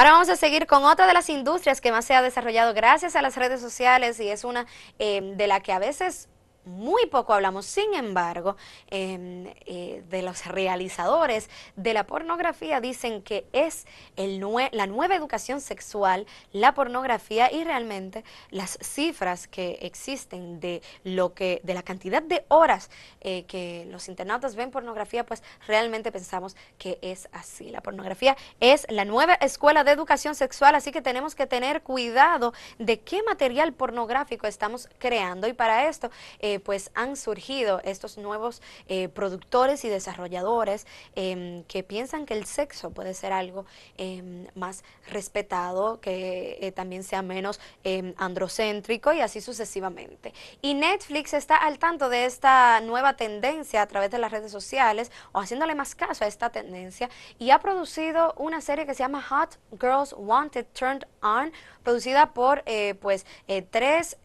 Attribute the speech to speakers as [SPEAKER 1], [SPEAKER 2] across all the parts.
[SPEAKER 1] Ahora vamos a seguir con otra de las industrias que más se ha desarrollado gracias a las redes sociales y es una eh, de la que a veces muy poco hablamos, sin embargo, em, eh, de los realizadores de la pornografía dicen que es el la nueva educación sexual, la pornografía y realmente las cifras que existen de lo que de la cantidad de horas eh, que los internautas ven pornografía, pues realmente pensamos que es así. La pornografía es la nueva escuela de educación sexual, así que tenemos que tener cuidado de qué material pornográfico estamos creando y para esto eh, pues han surgido estos nuevos eh, productores y desarrolladores em, que piensan que el sexo puede ser algo em, más respetado, que eh, también sea menos em, androcéntrico y así sucesivamente. Y Netflix está al tanto de esta nueva tendencia a través de las redes sociales o haciéndole más caso a esta tendencia y ha producido una serie que se llama Hot Girls Wanted Turned On, producida por eh, pues tres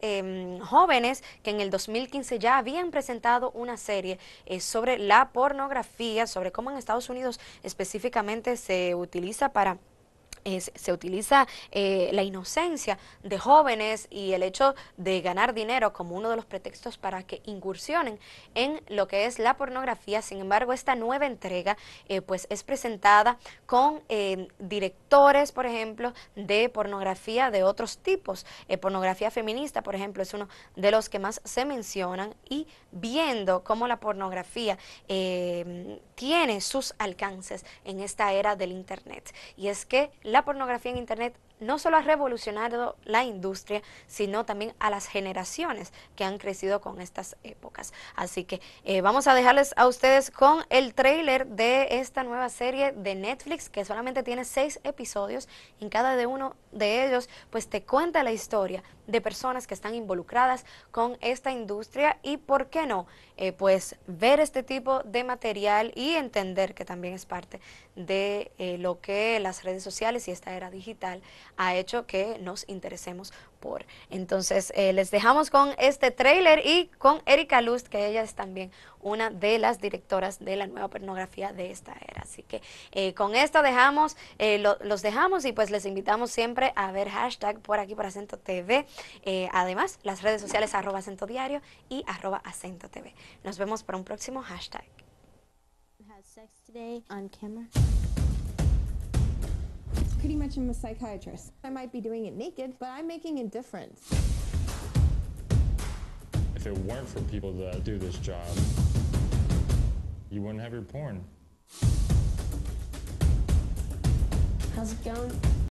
[SPEAKER 1] jóvenes que en el 2015 ya habían presentado una serie eh, sobre la pornografía, sobre cómo en Estados Unidos específicamente se utiliza para se utiliza eh, la inocencia de jóvenes y el hecho de ganar dinero como uno de los pretextos para que incursionen en lo que es la pornografía. Sin embargo, esta nueva entrega eh, pues es presentada con eh, directores, por ejemplo, de pornografía de otros tipos. pornografía feminista, por ejemplo, es uno de los que más se mencionan y viendo cómo la pornografía tiene sus alcances en esta era del Internet. Y es que la pornografía en Internet no solo ha revolucionado la industria, sino también a las generaciones que han crecido con estas épocas. Así que eh, vamos a dejarles a ustedes con el trailer de esta nueva serie de Netflix que solamente tiene seis episodios. En cada de uno de ellos, pues te cuenta la historia de personas que están involucradas con esta industria y por qué no, eh, pues ver este tipo de material y entender que también es parte de eh, lo que las redes sociales y esta era digital ha hecho que nos interesemos por. Entonces, eh, les dejamos con este trailer y con Erika Lust que ella es también una de las directoras de la nueva pornografía de esta era. Así que eh, con esto dejamos, eh, los dejamos y pues les invitamos siempre a ver hashtag por aquí por Acento TV. además, las redes sociales arroba acento diario y arroba acento TV. Nos vemos por un próximo hashtag. pretty much am a psychiatrist. I might be doing it naked, but I'm making a difference. If it weren't for people that do this job, you wouldn't have your porn. How's it going?